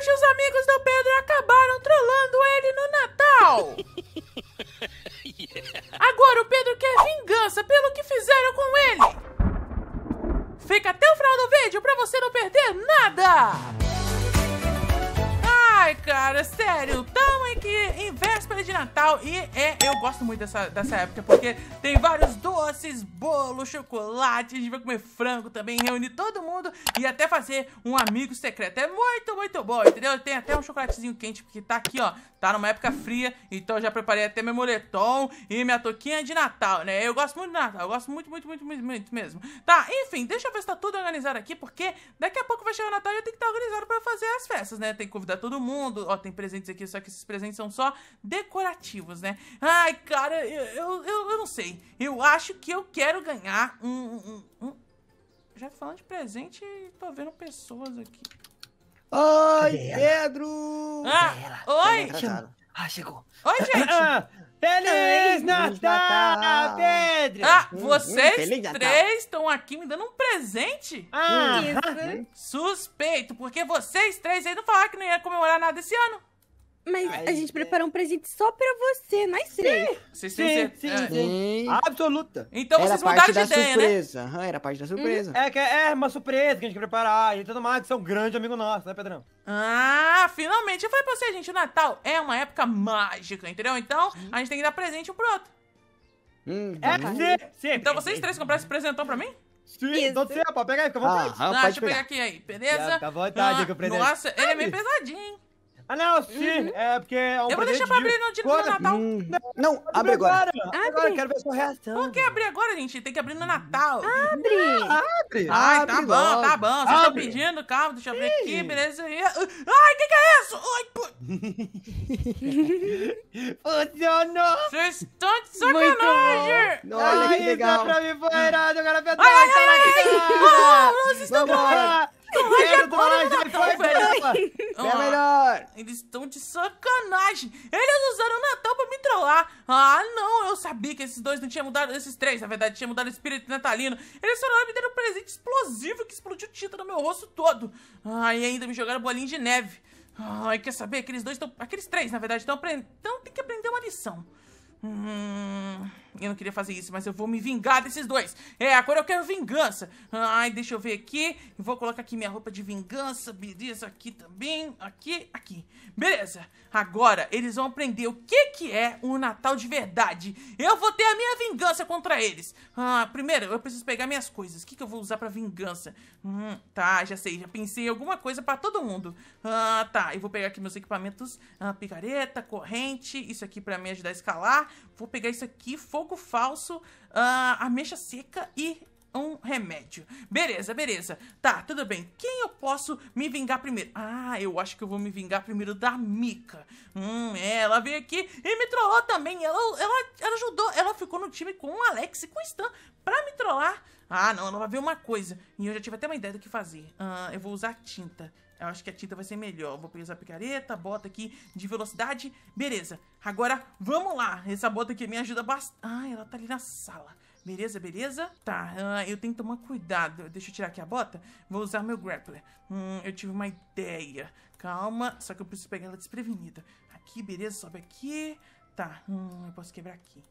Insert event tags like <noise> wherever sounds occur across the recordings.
que os amigos do Pedro acabaram trollando ele no Natal. <laughs> Agora o Pedro quer vingança pelo que fizeram com ele. Fica até o final do vídeo pra você não perder nada. Ai, cara, sério, tão em que investe véspera de Natal e é, eu gosto muito dessa, dessa época porque tem vários doces, bolos, chocolate, a gente vai comer frango também, reunir todo mundo e até fazer um amigo secreto. É muito, muito bom, entendeu? Tem até um chocolatezinho quente porque tá aqui, ó, tá numa época fria, então eu já preparei até meu moletom e minha toquinha de Natal, né? Eu gosto muito de Natal, eu gosto muito, muito, muito, muito, muito mesmo. Tá, enfim, deixa eu ver se tá tudo organizado aqui porque daqui a pouco vai chegar o Natal e eu tenho que estar tá organizado pra fazer as festas, né? Tem que convidar todo mundo, ó, tem presentes aqui, só que esses presentes são só de decorativos, né? Ai, cara, eu, eu, eu, não sei. Eu acho que eu quero ganhar um, um, um, Já falando de presente, tô vendo pessoas aqui. Oi, Pedro! Ah, tá oi! ah, chegou. Oi, <laughs> gente! Ah, Feliz Natal, Natal, Pedro! Ah, hum, hum, vocês hum, três estão aqui me dando um presente? Ah, uhum. Isso. Né? Uhum. Suspeito, porque vocês três aí não falaram que não ia comemorar nada esse ano. Mas Ai, a gente é. preparou um presente só pra você, nós três. É sim, vocês sim, têm sim, é. sim. Absoluta. Então era vocês mudaram de ideia, né? surpresa. né? Uhum, era parte da surpresa. Uhum. É, que é, é uma surpresa que a gente preparar e tudo mais, que são um grande amigo nosso, né, Pedrão? Ah, finalmente. Eu falei pra você, gente, o Natal é uma época mágica, entendeu? Então, a gente tem que dar presente um pro outro. Hum, é, sim, Então vocês três compraram esse presentão pra mim? Sim, Isso. então você, pode pega aí, fica à ah, vontade. Ah, pode deixa eu pegar. pegar aqui aí, beleza? Fica tá à vontade ah, que o presente. Nossa, ele é meio pesadinho, hein? Ah, não, sim. Uhum. É porque é um Eu vou deixar pra abrir de... no dia do Natal. Hum. Não, não, abre agora. Abre. Agora, quero ver sua reação. Por que abrir agora, gente? Tem que abrir no Natal. Abre. Não, abre. Ai, tá abre tá bom, logo. tá bom. Só estão pedindo, calma, deixa eu ver aqui, beleza. Ai, o que que é isso? Ai, pô. <laughs> Funcionou. Vocês estão de sacanagem. Olha que legal. Dá pra mim, poeirado, hum. cara. Ai, ai, ai, ai. Vocês estão... Vamos lá. Coragem, foi, foi. Bem é melhor. Eles estão de sacanagem. Eles usaram o Natal pra me trollar. Ah, não, eu sabia que esses dois não tinham mudado, esses três, na verdade, tinham mudado o espírito natalino. Eles foram lá ah, e me deram um presente explosivo que explodiu tinta no meu rosto todo. Ah, e ainda me jogaram bolinho de neve. Ai, ah, quer saber? Aqueles dois estão... Aqueles três, na verdade, estão aprendendo... Então tem que aprender uma lição. Hum eu não queria fazer isso, mas eu vou me vingar desses dois. É, agora eu quero vingança. Ai, deixa eu ver aqui. Vou colocar aqui minha roupa de vingança, beleza, aqui também, aqui, aqui. Beleza, agora eles vão aprender o que que é um Natal de verdade. Eu vou ter a minha vingança contra eles. Ah, primeiro, eu preciso pegar minhas coisas. O que que eu vou usar pra vingança? Hum, tá, já sei, já pensei em alguma coisa pra todo mundo. Ah, tá, eu vou pegar aqui meus equipamentos, ah, picareta, corrente, isso aqui pra me ajudar a escalar. Vou pegar isso aqui, fogo coco falso, uh, ah, ameixa seca e um remédio. Beleza, beleza. Tá, tudo bem. Quem eu posso me vingar primeiro? Ah, eu acho que eu vou me vingar primeiro da Mika. Hum, ela veio aqui e me trollou também. Ela, ela, ela ajudou, ela ficou no time com o Alex e com o Stan pra me trollar. Ah, não, ela vai ver uma coisa. E eu já tive até uma ideia do que fazer. Ah, eu vou usar tinta. Eu acho que a tinta vai ser melhor. Vou pegar a picareta, bota aqui de velocidade. Beleza. Agora, vamos lá. Essa bota aqui me ajuda bastante. Ah, ela tá ali na sala. Beleza, beleza? Tá, uh, eu tenho que tomar cuidado. Deixa eu tirar aqui a bota. Vou usar meu grappler. Hum, eu tive uma ideia. Calma, só que eu preciso pegar ela desprevenida. Aqui, beleza, sobe aqui. Tá, hum, eu posso quebrar aqui.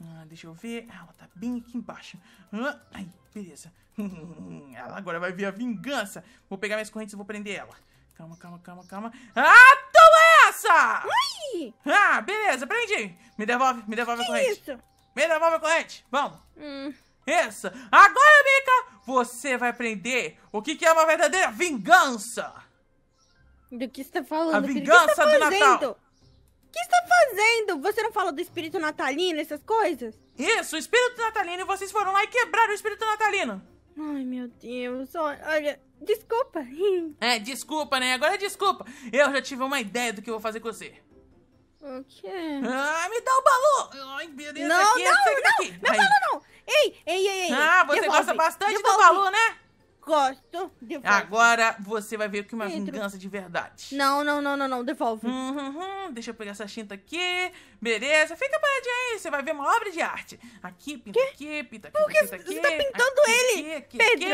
Ah, deixa eu ver. Ah, ela tá bem aqui embaixo. Ah, ai, beleza. <laughs> ela agora vai vir a vingança. Vou pegar minhas correntes e vou prender ela. Calma, calma, calma, calma. Ah, toma essa! Ui! Ah, beleza, prendi. Me devolve, me devolve que a corrente. Isso? Me devolve a corrente. Vamos. Hum. Essa. Agora, Mika, você vai aprender o que, que é uma verdadeira vingança. Do que você tá falando? A tá vingança do Natal que está fazendo? Você não fala do espírito natalino, essas coisas? Isso, o espírito natalino e vocês foram lá e quebraram o espírito natalino. Ai, meu Deus, olha, desculpa. <laughs> É, desculpa, né? Agora é desculpa. Eu já tive uma ideia do que eu vou fazer com você. O quê? Ah, me dá o balu! Ai, beleza, não, aqui, não, não, aqui. não, não, não, não, Ei, ei, ei, ei. Ah, você Devolve. gosta bastante Devolve. do balu, né? gosto. Devolve. Agora você vai ver o que é uma vingança de verdade. Não, não, não, não, não. Devolve. Uhum, uhum. Deixa eu pegar essa tinta aqui. Beleza. Fica paradinha aí. Você vai ver uma obra de arte. Aqui, pinta que? aqui, pinta aqui, Por que pinta aqui. Você tá pintando aqui, ele, aqui, Pedro?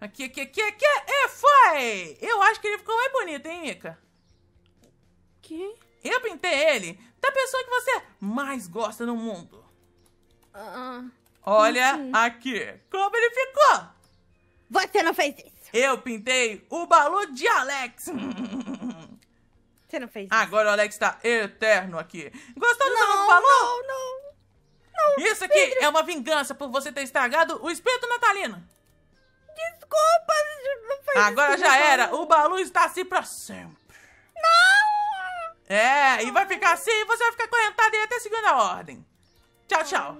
Aqui, aqui, aqui, aqui. É, foi! Eu acho que ele ficou mais bonito, hein, Mika? Que? Eu pintei ele da pessoa que você mais gosta no mundo. Uh, Olha sim. aqui como ele ficou. Você não fez isso. Eu pintei o balu de Alex. Você não fez isso. Agora o Alex tá eterno aqui. Gostou do não, balu? Não, não, não. Isso aqui Pedro. é uma vingança por você ter estragado o espírito natalino. Desculpa, não fez Agora isso, já era. O balu está assim pra sempre. Não! É, não. e vai ficar assim e você vai ficar correntado e até segunda ordem. Tchau, tchau.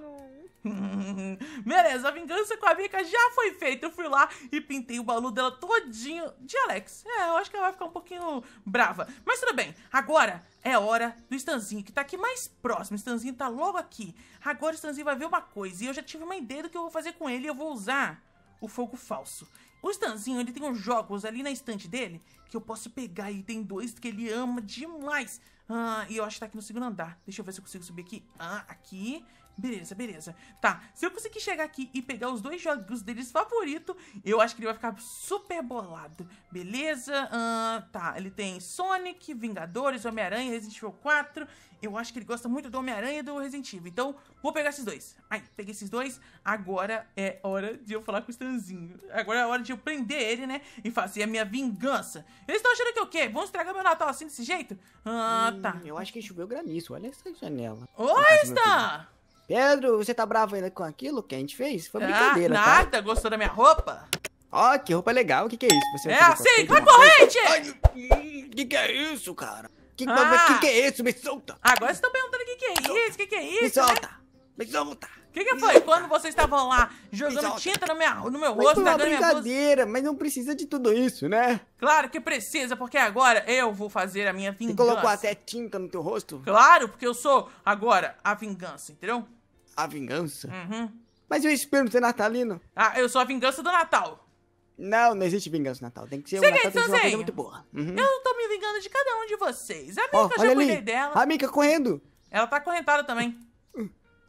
Beleza, a vingança com a Vika já foi feita. Eu fui lá e pintei o balu dela todinho de Alex. É, eu acho que ela vai ficar um pouquinho brava. Mas tudo bem, agora é hora do Stanzinho, que tá aqui mais próximo. O Stanzinho tá logo aqui. Agora o Stanzinho vai ver uma coisa, e eu já tive uma ideia do que eu vou fazer com ele, e eu vou usar o fogo falso. O Stanzinho, ele tem uns jogos ali na estante dele que eu posso pegar, e tem dois que ele ama demais. Ah, e eu acho que tá aqui no segundo andar. Deixa eu ver se eu consigo subir aqui. Ah, aqui. Beleza, beleza. Tá, se eu conseguir chegar aqui e pegar os dois jogos deles favoritos, eu acho que ele vai ficar super bolado. Beleza? Uh, tá, ele tem Sonic, Vingadores, Homem-Aranha, Resident Evil 4. Eu acho que ele gosta muito do Homem-Aranha e do Resident Evil. Então, vou pegar esses dois. Aí, peguei esses dois. Agora é hora de eu falar com o Stanzinho. Agora é hora de eu prender ele, né? E fazer a minha vingança. Eles estão achando que o quê? Vão estragar meu Natal assim desse jeito? Ah, uh, tá. eu acho que choveu granizo. Olha essa janela. Oi, Stan! Pedro, você tá bravo ainda com aquilo que a gente fez? Foi ah, brincadeira, ah, nada. Tá? Gostou da minha roupa? Ó, oh, que roupa legal. O que que é isso? Você é assim, vai corrente! O hum, que que é isso, cara? Que que, ah. que que é isso? Me solta! Agora vocês estão tá perguntando o que que é isso, o que que é isso, Me né? solta! Né? Me solta! O que, que foi quando vocês estavam lá jogando tinta no, minha, no meu rosto? Mas foi uma brincadeira, mas não precisa de tudo isso, né? Claro que precisa, porque agora eu vou fazer a minha vingança. Você colocou até tinta no teu rosto? Claro, porque eu sou agora a vingança, entendeu? a vingança. Uhum. Mas eu espero ser natalino. Ah, eu sou a vingança do Natal. Não, não existe vingança no Natal. Tem que ser um Natal, tem que ser uma coisa muito boa. Uhum. Eu tô me vingando de cada um de vocês. A Mika, oh, já cuidei dela. A Mika correndo. Ela tá correntada também.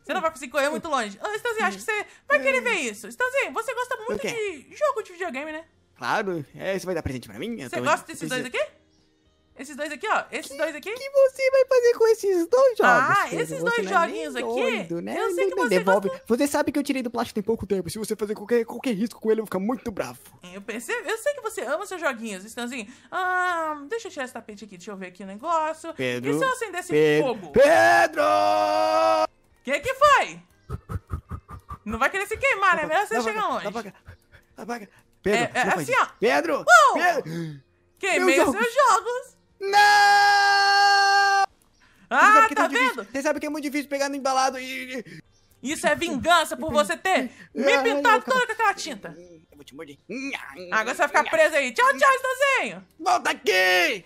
Você não vai conseguir correr muito longe. Oh, Stanzinho, acho que você vai querer ver isso. Stanzinho, você gosta muito de jogo de videogame, né? Claro. É, você vai dar presente pra mim? Eu você gosta desses dois aqui? Esses dois aqui, ó. Esses que, dois aqui. O que você vai fazer com esses dois jogos? Ah, Pedro? esses dois você é joguinhos é aqui. Doido, né? Eu sei nem, que você devolve. Gosta... Você sabe que eu tirei do plástico tem pouco tempo. Se você fazer qualquer, qualquer risco com ele, eu vou ficar muito bravo. Eu pensei Eu sei que você ama seus joguinhos. Então, assim. Ah, deixa eu tirar esse tapete aqui. Deixa eu ver aqui o negócio. Pedro. E se eu acender esse Pedro, fogo? Pedro! Que que foi? Não vai querer se queimar, né? Melhor você chegar longe. Apaga, apaga. Pedro, é, é assim, ó. Pedro! Uou! Pedro! Queimei seus jogos! Não! Ah, tá, tá vendo? Difícil. Você sabe que é muito difícil pegar no embalado e. Isso é vingança por você ter me ah, pintado toda com aquela tinta. Eu vou te morder. Agora você vai ficar preso aí. Tchau, tchau, Estazinho. Volta aqui!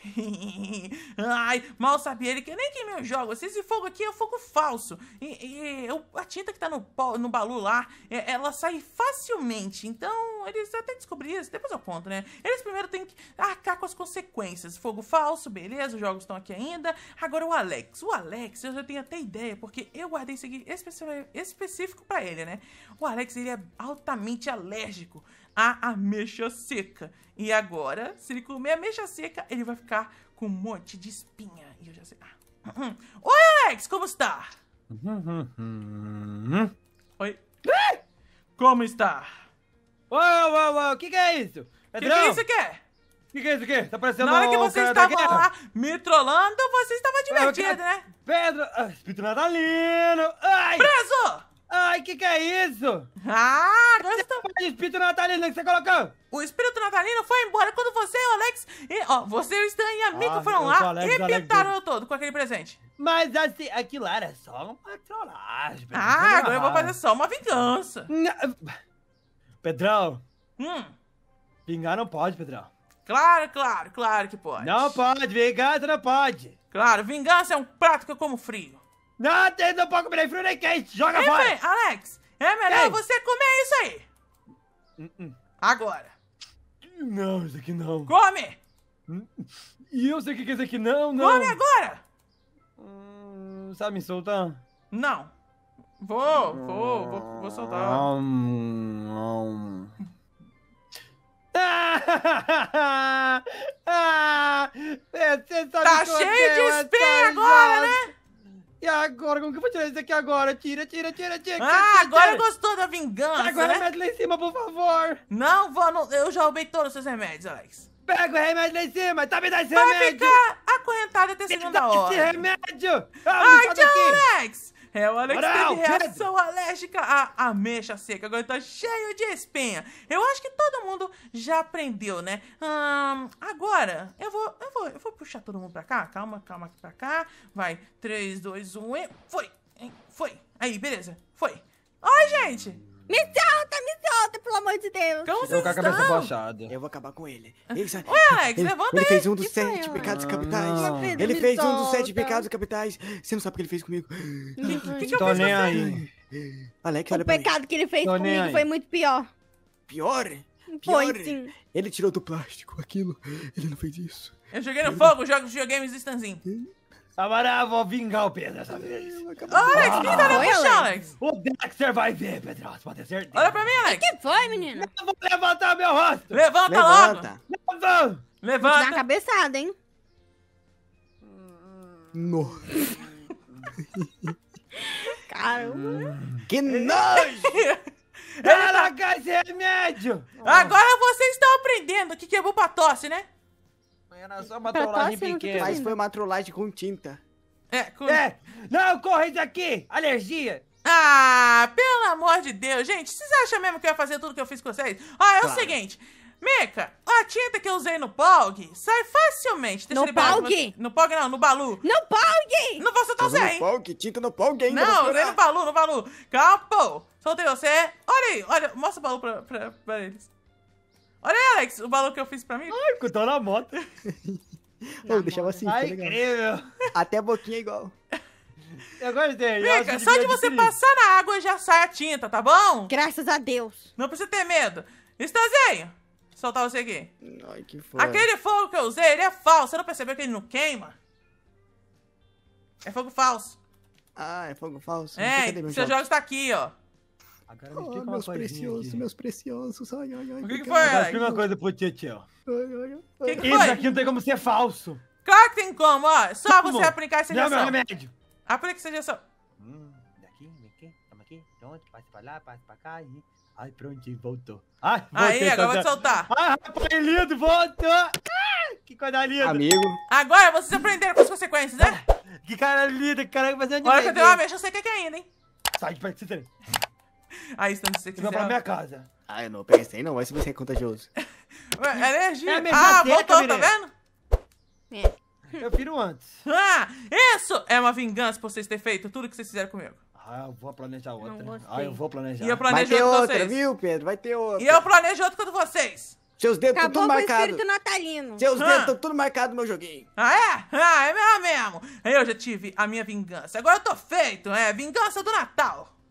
<laughs> Ai, mal sabia ele que nem que meu jogo. esse fogo aqui é fogo falso. E, e a tinta que tá no, no balu lá, é, ela sai facilmente. Então, eles até descobriram, isso. Depois eu conto, né? Eles primeiro têm que arcar com as consequências. Fogo falso, beleza, os jogos estão aqui ainda. Agora o Alex. O Alex, eu já tenho até ideia, porque eu guardei esse aqui especialmente específico para ele, né? O Alex ele é altamente alérgico à ameixa seca. E agora, se ele comer ameixa seca, ele vai ficar com um monte de espinha. E eu já sei. Ah. Hum, hum. Oi, Alex, como está? Oi. Como está? Uau, uau, uau, o que, que é isso? O que, que, é isso que é? O que, que é isso aqui? Tá parecendo Na hora que você estava lá me trollando, você estava divertido, ah, né? Pedro... Ah, espírito natalino! Ai! Preso! Ai, que que é isso? Ah, gostou? É Tô... espírito natalino que você colocou? O espírito natalino foi embora quando você e o Alex... E, ó, você e o Stan e a Mika ah, foram lá Alex, e pintaram todo com aquele presente. Mas assim, aquilo lá era só uma trollagem. Pedro. Ah, agora eu vou fazer só uma vingança. Pedrão. Hum. Vingar não pode, Pedrão. Claro, claro, claro que pode. Não pode, vingança não pode. Claro, vingança é um prato que eu como frio. Não, tem não posso comer frio nem quente, joga Enfim, fora. Alex, é melhor Ei. você comer isso aí. Uh -uh. Agora. Não, isso aqui não. Come! Hum, e eu sei o que é isso aqui não, não. Come agora! Hum, sabe me soltar? Não. Vou, vou, vou, vou soltar. Não, não. Ah, ah, <laughs> é, tá cheio de é espinha agora, né? E agora? Como que eu vou tirar isso aqui agora? Tira, tira, tira, tira. Ah, tira, agora gostou da vingança, Agora né? remédio lá em cima, por favor. Não, vou, não, eu já roubei todos os seus remédios, Alex. Pega o remédio lá em cima, tá me dando esse Vai remédio. Vai ficar acorrentado até segunda hora. Esse remédio. Ah, Ai, tchau, Alex. É, o Alex Moral, teve reação alérgica à ameixa seca, agora tá cheio de espinha. Eu acho que todo mundo já aprendeu, né? Hum, agora, eu vou, eu vou, eu vou puxar todo mundo pra cá. Calma, calma aqui pra cá. Vai, 3, 2, 1 e foi. Foi. Aí, beleza. Foi. Oi, gente! Me solta, me solta, pelo amor de Deus. Como vocês com a cabeça baixada. Eu vou acabar com ele. Ah. ele sabe, Ué, Alex, ele, levanta ele. Ah. fez um dos sete pecados capitais. ele fez um dos sete pecados capitais. Você não sabe o que ele fez comigo. O que, que, que eu Tô nem aí. Alex, olha O pecado que ele fez Tô comigo foi muito pior. Pior? Pior. Foi, sim. Ele tirou do plástico aquilo. Ele não fez isso. Eu joguei no fogo, jogo de videogames instanzinho. Agora eu vou vingar o Pedro dessa vez. Alex, o ah, que tá na com Alex? O Dexter vai ver, Pedro, pode ter certeza. Olha pra mim, Alex. O que, foi, menino? Eu vou levantar meu rosto. Levanta, Levanta. logo. Levanta. Levanta. Dá te cabeçada, hein? No. Caramba. Hum. Que nojo. Ela quer remédio. Agora vocês estão aprendendo o que quebrou é pra tosse, né? Era só uma tá trollagem pequena. Mas foi uma trollagem com tinta. É, com... é! Não, corre daqui! Alergia! Ah, pelo amor de Deus, gente, vocês acham mesmo que eu ia fazer tudo que eu fiz com vocês? Ó, ah, é claro. o seguinte, Mika, a tinta que eu usei no Pog sai facilmente. Deixa no Pog? No Pog não, no Balu. No Pog! Não vou soltar você, hein? Tá no Pog, tinta no Pog ainda. Não, usei no Balu, no Balu. Calma, pô. Soltei você. Olha aí, olha, mostra o Balu pra, pra, pra eles. Olha aí, Alex, o balão que eu fiz pra mim. Ai, com na moto. Ô, <laughs> oh, deixava assim, tá Ai, tá legal. Incrível. Até a boquinha é igual. Eu gostei. Mica, só de você passar na água já sai a tinta, tá bom? Graças a Deus. Não precisa ter medo. Estazinho, soltar você aqui. Ai, que foda. Aquele fogo que eu usei, ele é falso. Você não percebeu que ele não queima? É fogo falso. Ah, é fogo falso. É, seu jogo está aqui, ó. Agora me explica oh, meus preciosos, aqui. meus preciosos. Ai, ai, O que, que, que foi, Agora, Explica uma coisa pro Tietchan. Isso foi? aqui não tem como ser falso. Claro que tem como, ó. Só como? você aplicar essa injeção. Não, meu remédio. Aplica essa injeção. Hum, daqui, daqui, tamo aqui, pronto, passa pra lá, passa pra cá e... Ai, prontinho, voltou. Ai, voltei, Aí, agora tá vou te soltar. Ai, ah, rapaz, lindo, voltou. Ah, que coisa linda. Amigo. Agora vocês aprenderam com as consequências, né? Ah, que cara linda, que cara que fazendo Olha que eu tenho uma mexa, eu sei o que é, é ainda, hein? Sai de perto, você Aí, então, se você quiser... Você vai pra minha casa. Ah, eu não pensei não, mas se você é contagioso. Ué, energia. É, é ah, voltou, tá vendo? É. Eu viro antes. Ah, isso é uma vingança por vocês terem feito tudo que vocês fizeram comigo. Ah, eu vou planejar outra. Ah, eu vou planejar. E eu planejo Vai ter outra, viu, Pedro? Vai ter outra. E eu planejo outra contra vocês. Seus dedos estão tudo marcados. natalino. Seus dedos estão tudo marcados no meu joguinho. Ah, é? Ah, é mesmo. Eu já tive a minha vingança. Agora eu tô feito, é. Vingança do Natal.